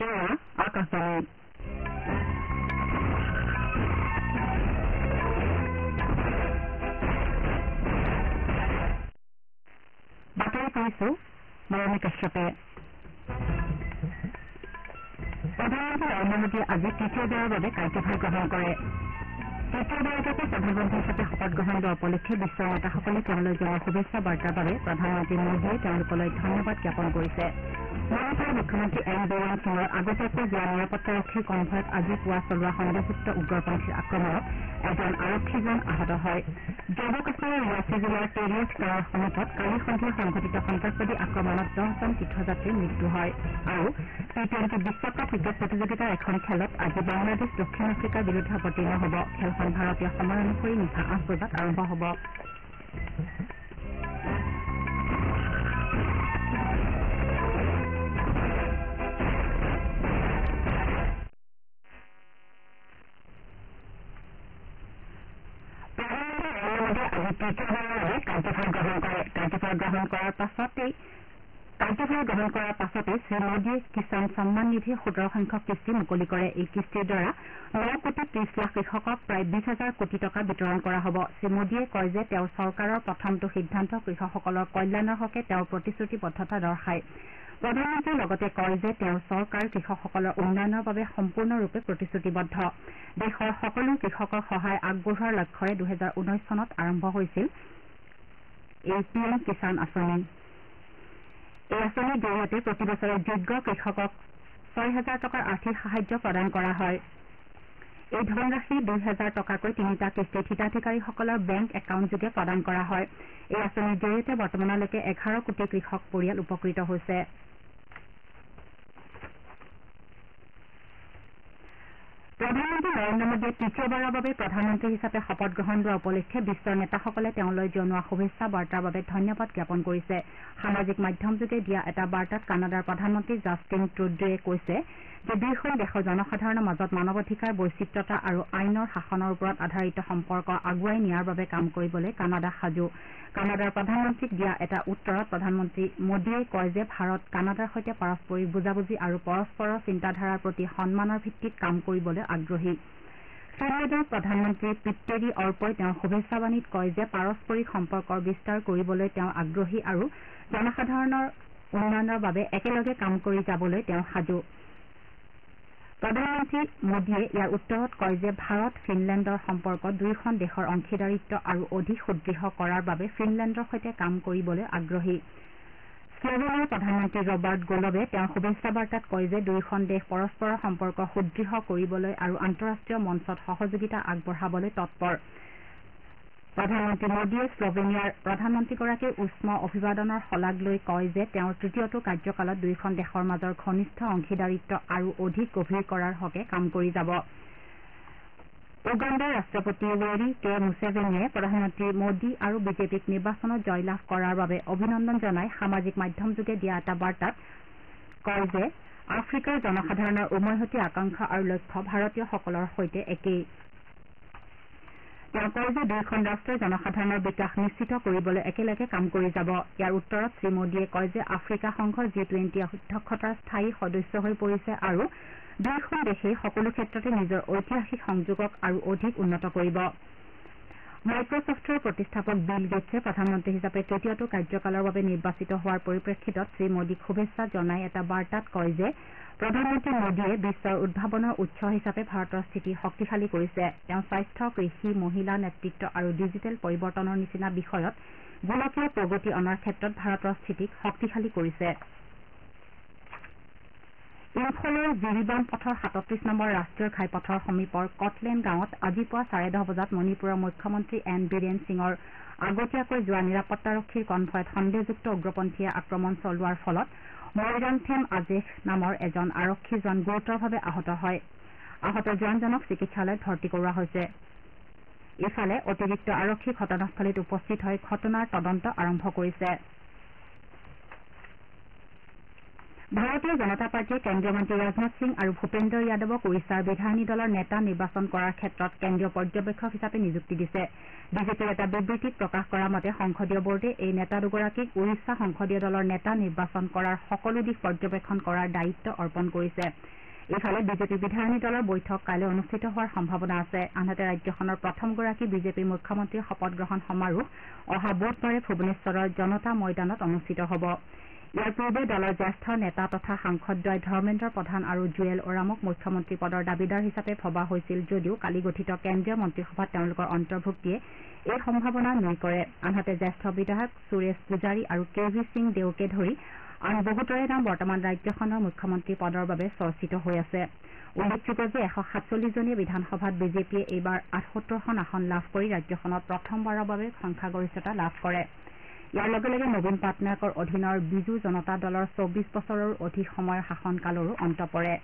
প্ৰধানমন্ত্ৰী নৰেন্দ্ৰ মোদীয়ে আজি তৃতীয়বাৰৰ বাবে কাৰ্যভাৰ গ্ৰহণ কৰে তৃতীয়বাৰলৈকে প্ৰধানমন্ত্ৰী হিচাপে শপত গ্ৰহণ লোৱা উপলক্ষে বিশ্বৰ নেতাসকলে তেওঁলৈ জনোৱা শুভেচ্ছা বাৰ্তাৰ বাবে প্ৰধানমন্ত্ৰী মোদীয়ে তেওঁলোকলৈ ধন্যবাদ জ্ঞাপন কৰিছে মণিপুৰৰ মুখ্যমন্ত্ৰী এন বৰুৱা সিঙৰ আগতীয়াকৈ যোৱা নিৰাপত্তাৰক্ষীৰ কনভয়ত আজি পুৱা চলোৱা সন্দেহযুক্ত উগ্ৰপন্থীৰ আক্ৰমণত এজন আৰক্ষীজন আহত হয় জম্মু কাশ্মীৰৰ ৰিয়াচী জিলাৰ টেৰিয়াছ গাঁৱৰ সমীপত কালি সন্ধিয়া সংঘটিত সন্তাসবাদী আক্ৰমণত দহজন তীৰ্থযাত্ৰীৰ মৃত্যু হয় আৰু টি টুৱেণ্টি বিশ্বকাপ ক্ৰিকেট প্ৰতিযোগিতাৰ এখন খেলত আজি বাংলাদেশ দক্ষিণ আফ্ৰিকাৰ বিৰুদ্ধে অৱতীৰ্ণ হ'ব খেলখন ভাৰতীয় সময় অনুসৰি নিশা আঠ বজাত আৰম্ভ হ'ব কাৰ্যভাৰ গ্ৰহণ কৰে কাৰ্যভাৰ গ্ৰহণ কৰাৰ পাছতে কাৰ্যভাৰ গ্ৰহণ কৰাৰ পাছতে শ্ৰীমোদীয়ে কিষাণ সন্মান নিধি সোতৰ সংখ্যক কিস্তি মুকলি কৰে এই কিস্তিৰ দ্বাৰা ন কোটি ত্ৰিশ লাখ কৃষকক প্ৰায় বিশ হাজাৰ কোটি টকা বিতৰণ কৰা হ'ব শ্ৰীমোদীয়ে কয় যে তেওঁৰ চৰকাৰৰ প্ৰথমটো সিদ্ধান্ত কৃষকসকলৰ কল্যাণৰ হকে তেওঁৰ প্ৰতিশ্ৰুতিবদ্ধতা দৰ্শায় প্ৰধানমন্ত্ৰীয়ে লগতে কয় যে তেওঁৰ চৰকাৰ কৃষকসকলৰ উন্নয়নৰ বাবে সম্পূৰ্ণৰূপে প্ৰতিশ্ৰুতিবদ্ধ দেশৰ সকলো কৃষকৰ সহায় আগবঢ়োৱাৰ লক্ষ্যৰে দুহেজাৰ ঊনৈছ চনত আৰম্ভ হৈছিল পি এম কিষাণ আঁচনি এই আঁচনিৰ জৰিয়তে প্ৰতিবছৰে যোগ্য কৃষকক ছয় হাজাৰ টকাৰ আৰ্থিক সাহায্য প্ৰদান কৰা হয় এই ধনৰাশি দুই হাজাৰ টকাকৈ তিনিটা কিস্তিত হিতাধিকাৰীসকলৰ বেংক একাউণ্টযোগে প্ৰদান কৰা হয় এই আঁচনিৰ জৰিয়তে বৰ্তমানলৈকে এঘাৰ কোটি কৃষক পৰিয়াল উপকৃত হৈছে প্ৰধানমন্ত্ৰী নৰেন্দ্ৰ মোদীয়ে তৃতীয়বাৰৰ বাবে প্ৰধানমন্ত্ৰী হিচাপে শপত গ্ৰহণ লোৱা উপলক্ষে বিশ্বৰ নেতাসকলে তেওঁলৈ জনোৱা শুভেচ্ছা বাৰ্তাৰ বাবে ধন্যবাদ জ্ঞাপন কৰিছে সামাজিক মাধ্যমযোগে দিয়া এটা বাৰ্তাত কানাডাৰ প্ৰধানমন্ত্ৰী জাষ্টিন ট্ৰুডোৱে কৈছে যে দুয়োখন দেশৰ জনসাধাৰণৰ মাজত মানৱ অধিকাৰ বৈচিত্ৰতা আৰু আইনৰ শাসনৰ ওপৰত আধাৰিত সম্পৰ্ক আগুৱাই নিয়াৰ বাবে কাম কৰিবলৈ কানাডা সাজু কানাডাৰ প্ৰধানমন্ত্ৰীক দিয়া এটা উত্তৰত প্ৰধানমন্ত্ৰী মোদীয়ে কয় যে ভাৰত কানাডাৰ সৈতে পাৰস্পৰিক বুজাবুজি আৰু পৰস্পৰৰ চিন্তাধাৰাৰ প্ৰতি সন্মানৰ ভিত্তিত কাম কৰিবলৈ আগ্ৰহী কানাডাৰ প্ৰধানমন্ত্ৰী পিটেৰী অৰ্পই তেওঁৰ শুভেচ্ছাবাণীত কয় যে পাৰস্পৰিক সম্পৰ্কৰ বিস্তাৰ কৰিবলৈ তেওঁ আগ্ৰহী আৰু জনসাধাৰণৰ উন্নয়নৰ বাবে একেলগে কাম কৰি যাবলৈ তেওঁ সাজু প্ৰধানমন্ত্ৰী মোদীয়ে ইয়াৰ উত্তৰত কয় যে ভাৰত ফিনলেণ্ডৰ সম্পৰ্ক দুয়োখন দেশৰ অংশীদাৰিত্ব আৰু অধিক সুদ্য় কৰাৰ বাবে ফিনলেণ্ডৰ সৈতে কাম কৰিবলৈ আগ্ৰহী শ্লোভেনিয়াৰ প্ৰধানমন্ত্ৰী ৰবাৰ্ট গোলবে তেওঁৰ শুভেচ্ছা বাৰ্তাত কয় যে দুয়োখন দেশ পৰস্পৰৰ সম্পৰ্ক সুদ্য় কৰিবলৈ আৰু আন্তঃৰাষ্ট্ৰীয় মঞ্চত সহযোগিতা আগবঢ়াবলৈ তৎপৰ প্ৰধানমন্ত্ৰী মোদীয়ে শ্লোভেনিয়াৰ প্ৰধানমন্ত্ৰীগৰাকীৰ উষ্ম অভিবাদনৰ শলাগ লৈ কয় যে তেওঁৰ তৃতীয়টো কাৰ্যকালত দুয়োখন দেশৰ মাজৰ ঘনিষ্ঠ অংশীদাৰিত্ব আৰু অধিক গভীৰ কৰাৰ হকে কাম কৰি যাব উগাণ্ডাৰ ৰাট্টপতি ৱেৰি কে মুছেভেনিয়ে প্ৰধানমন্ত্ৰী মোদী আৰু বিজেপিক নিৰ্বাচনত জয়লাভ কৰাৰ বাবে অভিনন্দন জনাই সামাজিক মাধ্যমযোগে দিয়া এটা বাৰ্তাত কয় যে আফ্ৰিকাৰ জনসাধাৰণৰ উমৈহতীয়া আকাংক্ষা আৰু লক্ষ্য ভাৰতীয়সকলৰ সৈতে একেই তেওঁ কয় যে দুয়োখন ৰাট্টই জনসাধাৰণৰ বিকাশ নিশ্চিত কৰিবলৈ একেলগে কাম কৰি যাব ইয়াৰ উত্তৰত শ্ৰীমোদীয়ে কয় যে আফ্ৰিকা সংঘ জি টুৱেণ্টি অধ্যক্ষতাৰ স্থায়ী সদস্য হৈ পৰিছে আৰু দুয়োখন দেশেই সকলো ক্ষেত্ৰতে নিজৰ ঐতিহাসিক সংযোগক আৰু অধিক উন্নত কৰিব মাইক্ৰ'ছফ্টৰ প্ৰতিষ্ঠাপক বিল গেটছে প্ৰধানমন্ত্ৰী হিচাপে তৃতীয়টো কাৰ্যকালৰ বাবে নিৰ্বাচিত হোৱাৰ পৰিপ্ৰেক্ষিতত শ্ৰীমোদীক শুভেচ্ছা জনাই এটা বাৰ্তাত কয় যে প্ৰধানমন্ত্ৰী মোদীয়ে বিশ্বৰ উদ্ভাৱনৰ উৎস হিচাপে ভাৰতৰ স্থিতি শক্তিশালী কৰিছে তেওঁ স্বাস্থ্য কৃষি মহিলা নেতৃত্ব আৰু ডিজিটেল পৰিৱৰ্তনৰ নিচিনা বিষয়ত গোলকীয় প্ৰগতি অনাৰ ক্ষেত্ৰত ভাৰতৰ স্থিতিক শক্তিশালী কৰিছে ইম্ফলৰ জিৰিবাম পথৰ সাতত্ৰিশ নম্বৰ ৰাষ্ট্ৰীয় ঘাইপথৰ সমীপৰ কটলেন গাঁৱত আজি পুৱা চাৰে দহ বজাত মণিপুৰৰ মুখ্যমন্ত্ৰী এন বীৰেন সিঙৰ আগতীয়াকৈ যোৱা নিৰাপত্তাৰক্ষীৰ কনভয়ত সন্দেহযুক্ত উগ্ৰপন্থীয়ে আক্ৰমণ চলোৱাৰ ফলত মৰিৰামথেম আজেখ নামৰ এজন আৰক্ষীজন গুৰুতৰভাৱে আহত হয় আহত জোৱানজনক চিকিৎসালয়ত ভৰ্তি কৰোৱা হৈছে ইফালে অতিৰিক্ত আৰক্ষী ঘটনাস্থলীত উপস্থিত হৈ ঘটনাৰ তদন্ত আৰম্ভ কৰিছে ভাৰতীয় জনতা পাৰ্টীয়ে কেন্দ্ৰীয় মন্ত্ৰী ৰাজনাথ সিং আৰু ভূপেন্দ্ৰ যাদৱক ওড়িশাৰ বিধায়িনী দলৰ নেতা নিৰ্বাচন কৰাৰ ক্ষেত্ৰত কেন্দ্ৰীয় পৰ্যবেক্ষক হিচাপে নিযুক্তি দিছে বিজেপিৰ এটা বিবৃতিত প্ৰকাশ কৰা মতে সংসদীয় বৰ্ডে এই নেতা দুগৰাকীক ওড়িশা সংসদীয় দলৰ নেতা নিৰ্বাচন কৰাৰ সকলো দিশ পৰ্যবেক্ষণ কৰাৰ দায়িত্ব অৰ্পণ কৰিছে ইফালে বিজেপি বিধায়িনী দলৰ বৈঠক কাইলৈ অনুষ্ঠিত হোৱাৰ সম্ভাৱনা আছে আনহাতে ৰাজ্যখনৰ প্ৰথমগৰাকী বিজেপিৰ মুখ্যমন্ত্ৰীৰ শপতগ্ৰহণ সমাৰোহ অহা বুধবাৰে ভূৱনেশ্বৰৰ জনতা ময়দানত অনুষ্ঠিত হ'ব ইয়াৰ পূৰ্বে দলৰ জ্যেষ্ঠ নেতা তথা সাংসদদ্বয় ধৰ্মেন্দ্ৰ প্ৰধান আৰু জুৱেল ওৰামক মুখ্যমন্ত্ৰী পদৰ দাবীদাৰ হিচাপে ভবা হৈছিল যদিও কালি গঠিত কেন্দ্ৰীয় মন্ত্ৰীসভাত তেওঁলোকৰ অন্তৰ্ভুক্তিয়ে এই সম্ভাৱনা নুই কৰে আনহাতে জ্যেষ্ঠ বিধায়ক সুৰেশ পূজাৰী আৰু কে ভি সিং দেওকে ধৰি আন বহুতৰে নাম বৰ্তমান ৰাজ্যখনৰ মুখ্যমন্ত্ৰী পদৰ বাবে চৰ্চিত হৈ আছে উল্লেখযোগ্য যে এশ সাতচল্লিছজনী বিধানসভাত বিজেপিয়ে এইবাৰ আঠসত্তৰখন আসন লাভ কৰি ৰাজ্যখনত প্ৰথমবাৰৰ বাবে সংখ্যাগৰিষ্ঠতা লাভ কৰিছে ইয়াৰ লগে লগে নবীন পাটনায়কৰ অধীনৰ বিজু জনতা দলৰ চৌবিছ বছৰৰো অধিক সময়ৰ শাসনকালৰো অন্ত পৰে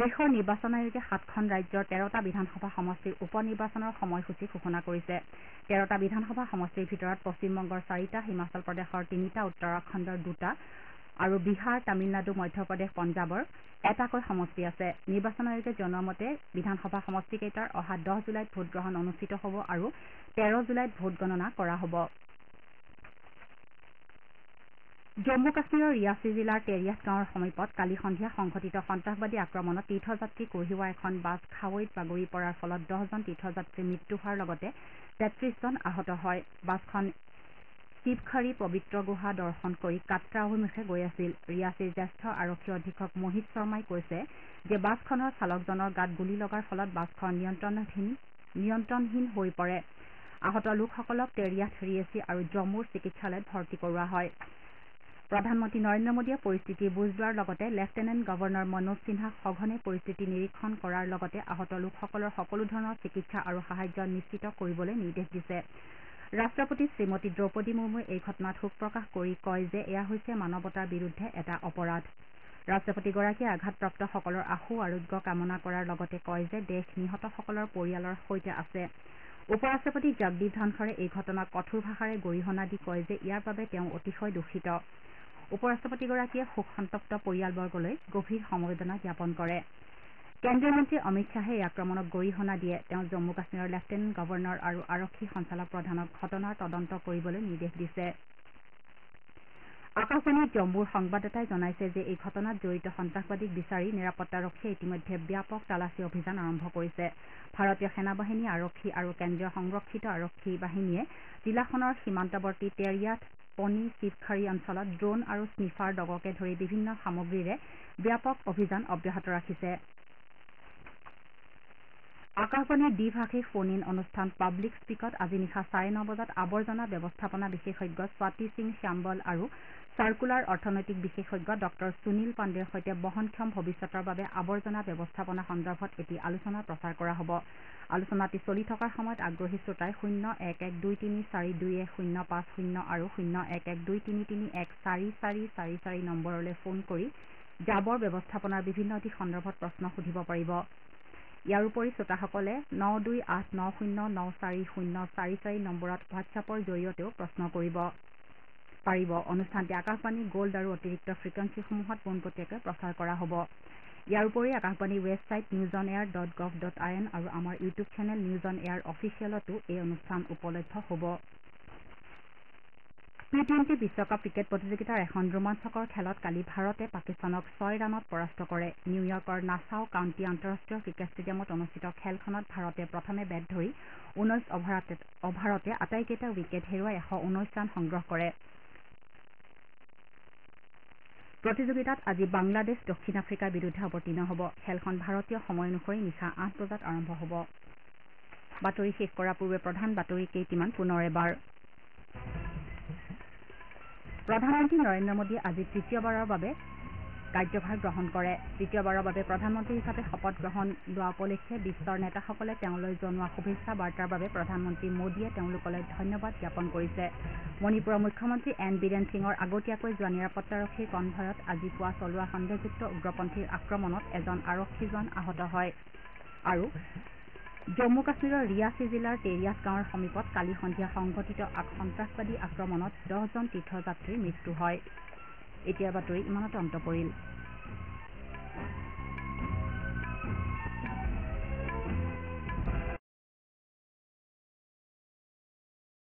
দেশৰ নিৰ্বাচন আয়োগে সাতখন ৰাজ্যৰ তেৰটা বিধানসভা সমষ্টিৰ উপ নিৰ্বাচনৰ সময়সূচী ঘোষণা কৰিছে তেৰটা বিধানসভা সমষ্টিৰ ভিতৰত পশ্চিমবংগৰ চাৰিটা হিমাচল প্ৰদেশৰ তিনিটা উত্তৰাখণ্ডৰ দুটা আৰু বিহাৰ তামিলনাডু মধ্যপ্ৰদেশ পঞ্জাৱৰ এটাকৈ সমষ্টি আছে নিৰ্বাচন আয়োগে জনোৱা মতে বিধানসভা সমষ্টিকেইটাৰ অহা দহ জুলাইত ভোটগ্ৰহণ অনুষ্ঠিত হ'ব আৰু তেৰ জুলাইত ভোটগণনা কৰা হ'ব জম্মু কাশ্মীৰৰ ৰিয়াচি জিলাৰ তেৰিয়াত গাঁৱৰ সমীপত কালি সন্ধিয়া সংঘটিত সন্তাসবাদী আক্ৰমণত তীৰ্থযাত্ৰী কঢ়িওৱা এখন বাছ খাৱৈত বাগৰি পৰাৰ ফলত দহজন তীৰ্থযাত্ৰীৰ মৃত্যু হোৱাৰ লগতে তেত্ৰিশজন আহত হয় শিৱখাৰী পবিত্ৰ গুহা দৰ্শন কৰি কাট্টা অভিমুখে গৈ আছিল ৰিয়াচীৰ জ্যেষ্ঠ আৰক্ষী অধীক্ষক মোহিত শৰ্মাই কৈছে যে বাছখনৰ চালকজনৰ গাত গুলী লগাৰ ফলত বাছখন নিয়ন্ত্ৰণহীন হৈ পৰে আহত লোকসকলক তেৰিয়াথ ৰিয়েচি আৰু জম্মুৰ চিকিৎসালয়ত ভৰ্তি কৰোৱা হয় প্ৰধানমন্ত্ৰী নৰেন্দ্ৰ মোদীয়ে পৰিস্থিতি বুজ লোৱাৰ লগতে লেফটেনেণ্ট গৱৰ্ণৰ মনোজ সিনহাক সঘনে পৰিস্থিতি নিৰীক্ষণ কৰাৰ লগতে আহত লোকসকলৰ সকলো ধৰণৰ চিকিৎসা আৰু সাহায্য নিশ্চিত কৰিবলৈ নিৰ্দেশ দিছে ৰাট্টপতি শ্ৰীমতী দ্ৰৌপদী মুৰ্মুৱে এই ঘটনাত শোক প্ৰকাশ কৰি কয় যে এয়া হৈছে মানৱতাৰ বিৰুদ্ধে এটা অপৰাধ ৰাট্টপতিগৰাকীয়ে আঘাতপ্ৰাপ্তসকলৰ আশু আৰোগ্য কামনা কৰাৰ লগতে কয় যে দেশ নিহতসকলৰ পৰিয়ালৰ সৈতে আছে উপ ৰাট্টপতি জগদীপ ধনখৰে এই ঘটনাক কঠোৰ ভাষাৰে গৰিহণা দি কয় যে ইয়াৰ বাবে তেওঁ অতিশয় দূষিত উপ ৰাট্টপতিগৰাকীয়ে শোকসন্তপ্ত পৰিয়ালবৰ্গলৈ গভীৰ সমবেদনা জ্ঞাপন কৰিছে কেন্দ্ৰীয় মন্ত্ৰী অমিত খাহে এই আক্ৰমণক গৰিহণা দিয়ে তেওঁ জম্মু কাশ্মীৰৰ লেফটেনেণ্ট গৱৰ্ণৰ আৰু আৰক্ষী সঞ্চালক প্ৰধানক ঘটনাৰ তদন্ত কৰিবলৈ নিৰ্দেশ দিছে আকাশবাণীৰ জম্মুৰ সংবাদদাতাই জনাইছে যে এই ঘটনাত জড়িত সন্তাসবাদীক বিচাৰি নিৰাপত্তাৰক্ষীয়ে ইতিমধ্যে ব্যাপক তালাচী অভিযান আৰম্ভ কৰিছে ভাৰতীয় সেনাবাহিনী আৰক্ষী আৰু কেন্দ্ৰীয় সংৰক্ষিত আৰক্ষী বাহিনীয়ে জিলাখনৰ সীমান্তৱৰ্তী তেৰিয়াথ পনি চিপখাৰী অঞ্চলত ড্ৰোন আৰু স্নিফাৰ ডগকে ধৰি বিভিন্ন সামগ্ৰীৰে ব্যাপক অভিযান অব্যাহত ৰাখিছে আকাশবাণীৰ ভাষিক ফোন ইন অনুষ্ঠান পাব্লিক স্পীকত আজি নিশা চাৰে ন বজাত আৱৰ্জনা ব্যৱস্থাপনা বিশেষজ্ঞ স্বাতি সিং শ্যাম্বল আৰু চাৰ্কুলাৰ অৰ্থনৈতিক বিশেষজ্ঞ ডঃ সুনীল পাণ্ডেৰ সৈতে বহনক্ষম ভৱিষ্যতৰ বাবে আৱৰ্জনা ব্যৱস্থাপনা সন্দৰ্ভত এটি আলোচনা প্ৰচাৰ কৰা হ'ব আলোচনাটি চলি থকাৰ সময়ত আগ্ৰহী শ্ৰোতাই শূন্য এক এক দুই তিনি চাৰি দুই এক শূন্য পাঁচ শূন্য আৰু শূন্য এক এক দুই তিনি তিনি এক চাৰি চাৰি চাৰি চাৰি নম্বৰলৈ ফোন কৰি জাবৰ ব্যৱস্থাপনাৰ বিভিন্ন দিশ সন্দৰ্ভত প্ৰশ্ন সুধিব পাৰিব ইয়াৰ উপৰি শ্ৰোতাসকলে ন দুই আঠ ন শূন্য ন চাৰি শূন্য চাৰি চাৰি নম্বৰত হোৱাটছআপৰ জৰিয়তেও প্ৰশ্ন কৰিব পাৰিব অনুষ্ঠানটি আকাশবাণী গোল্ড আৰু অতিৰিক্ত ফ্ৰিকুৱেঞ্চিসমূহত পোনপটীয়াকৈ প্ৰচাৰ কৰা হ'ব ইয়াৰ উপৰি আকাশবাণীৰ website news on air dot gov dot I N আৰু আমাৰ YouTube channel news on air অফিচিয়েলতো এই অনুষ্ঠান উপলব্ধ হ'ব টি টুৱেণ্টি বিশ্বকাপ ক্ৰিকেট প্ৰতিযোগিতাৰ এখন ৰোমাঞ্চকৰ খেলত কালি ভাৰতে পাকিস্তানক ছয় ৰাণত পৰাস্ত কৰে নিউয়ৰ্কৰ নাচাও কাউণ্টি আন্তঃৰাষ্ট্ৰীয় ক্ৰিকেট ষ্টেডিয়ামত অনুষ্ঠিত খেলখনত ভাৰতে প্ৰথমে বেট ধৰি ঊনৈছ অভাৰতে আটাইকেইটা উইকেট হেৰুৱাই এশ ঊনৈছ ৰাণ সংগ্ৰহ কৰে প্ৰতিযোগিতাত আজি বাংলাদেশ দক্ষিণ আফ্ৰিকাৰ বিৰুদ্ধে অৱতীৰ্ণ হ'ব খেলখন ভাৰতীয় সময় অনুসৰি নিশা আঠ বজাত আৰম্ভ হ'ব প্ৰধানমন্ত্ৰী নৰেন্দ্ৰ মোদীয়ে আজি তৃতীয়বাৰৰ বাবে কাৰ্যভাৰ গ্ৰহণ কৰে তৃতীয়বাৰৰ বাবে প্ৰধানমন্ত্ৰী হিচাপে শপত গ্ৰহণ লোৱা উপলক্ষে বিশ্বৰ নেতাসকলে তেওঁলৈ জনোৱা শুভেচ্ছা বাৰ্তাৰ বাবে প্ৰধানমন্ত্ৰী মোদীয়ে তেওঁলোকলৈ ধন্যবাদ জ্ঞাপন কৰিছে মণিপুৰৰ মুখ্যমন্ত্ৰী এন বীৰেন সিঙৰ আগতীয়াকৈ যোৱা নিৰাপত্তাৰক্ষীৰ কনভয়ত আজি পুৱা চলোৱা সন্দেহযুক্ত উগ্ৰপন্থীৰ আক্ৰমণত এজন আৰক্ষী জোৱান আহত হয় জম্মু কাশ্মীৰৰ ৰিয়াচি জিলাৰ তেৰিয়াছ গাঁৱৰ সমীপত কালি সন্ধিয়া সংঘটিত সন্তাসবাদী আক্ৰমণত দহজন তীৰ্থযাত্ৰীৰ মৃত্যু হয়